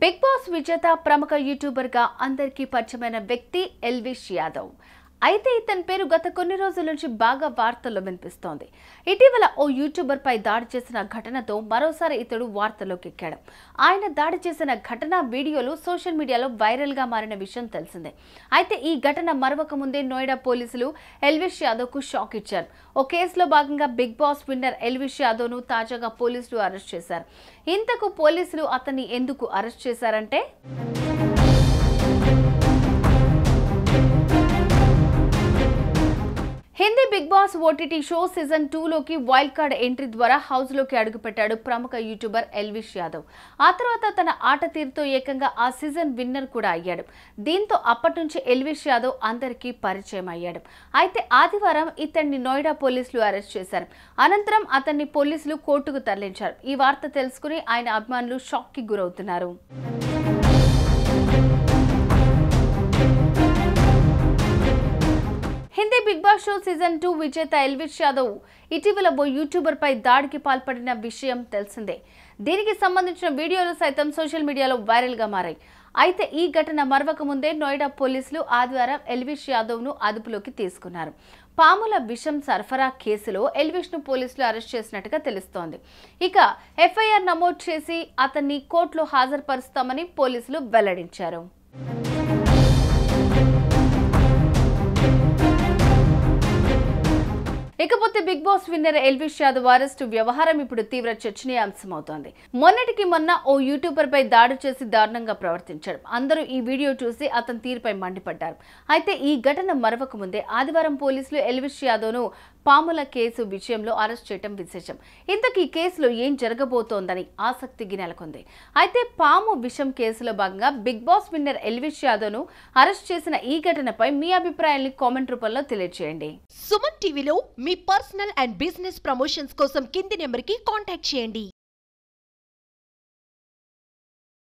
big boss విజేత ప్రముఖ యూట్యూబర్గా అందరికీ పరిచయమైన వ్యక్తి ఎల్విష్ యాదవ్ అయితే ఇతని పేరు గత కొన్ని రోజుల నుంచి బాగా వార్తల్లో వినిపిస్తోంది ఇటీవల ఓ యూట్యూబర్పై దాడి చేసిన ఘటనతో మరోసారి ఇతడు వార్తల్లోకి ఎక్కాడు ఆయన దాడి చేసిన ఘటన వీడియోలు సోషల్ మీడియాలో వైరల్గా మారిన విషయం తెలిసిందే అయితే ఈ ఘటన మరొక ముందే నోయిడా పోలీసులు ఎల్విష్ యాదవ్కు షాక్ ఇచ్చారు ఓ కేసులో భాగంగా బిగ్ బాస్ విన్నర్ ఎల్విష్ యాదవ్ను తాజాగా పోలీసులు అరెస్ట్ చేశారు ఇంతకు పోలీసులు అతన్ని ఎందుకు అరెస్ట్ చేశారంటే Hindi Bigg Boss OTT show season టూలోకి వైల్డ్ కార్డ్ ఎంట్రీ ద్వారా హౌస్లోకి అడుగుపెట్టాడు ప్రముఖ యూట్యూబర్ ఎల్విష్ యాదవ్ ఆ తర్వాత తన ఆట తీరుతో ఏకంగా ఆ సీజన్ విన్నర్ కూడా అయ్యాడు దీంతో అప్పటి నుంచి ఎల్విష్ యాదవ్ అందరికీ పరిచయం అయ్యాడు అయితే ఆదివారం ఇతన్ని నోయిడా పోలీసులు అరెస్ట్ చేశారు అనంతరం అతన్ని పోలీసులు కోర్టుకు తరలించారు ఈ వార్త తెలుసుకుని ఆయన అభిమానులు షాక్కి గురవుతున్నారు షో సీజన్ టూ విజేత ఎల్విష్ యాదవ్ ఇటీవల ఓ యూట్యూబర్పై దాడికి పాల్పడిన విషయం తెలిసిందే దీనికి సంబంధించిన వీడియోలు సైతం సోషల్ మీడియాలో వైరల్గా మారాయి అయితే ఈ ఘటన మరవక ముందే నోయిడా పోలీసులు ఆదివారం ఎల్విష్ యాదవ్ను అదుపులోకి తీసుకున్నారు పాముల విషం సరఫరా కేసులో ఎల్విష్ను పోలీసులు అరెస్ట్ చేసినట్టుగా తెలుస్తోంది ఇక ఎఫ్ఐఆర్ నమోదు చేసి అతన్ని కోర్టులో హాజరుపరుస్తామని పోలీసులు వెల్లడించారు ఇకపోతే Bigg Boss winner Elvish Yadav arrest వ్యవహారం ఇప్పుడు తీవ్ర చర్చనీయాంశమవుతోంది మొన్నటికి మొన్న ఓ యూట్యూబర్ పై దాడి చేసి దారుణంగా ప్రవర్తించాడు అందరూ ఈ వీడియో చూసి అతని తీరుపై మండిపడ్డారు అయితే ఈ ఘటన ముందే ఆదివారం పోలీసులు ఎల్విష్ ను పాముల కేసు విషయంలో అరెస్ట్ చేయడం విశేషం ఇంతకీ ఈ కేసులో ఏం జరగబోతోందని ఆసక్తికి నెలకొంది అయితే పాము విషం కేసులో భాగంగా Bigg Boss winner Elvish Yadav arrest చేసిన ఈ ఘటనపై మీ అభిప్రాయాన్ని కామెంట్ రూపంలో తెలియజేయండి సుమన్ టీవీలో మీ పర్సనల్ అండ్ బిజినెస్ ప్రమోషన్స్ కోసం కింది నెంబర్కి కాంటాక్ట్ చేయండి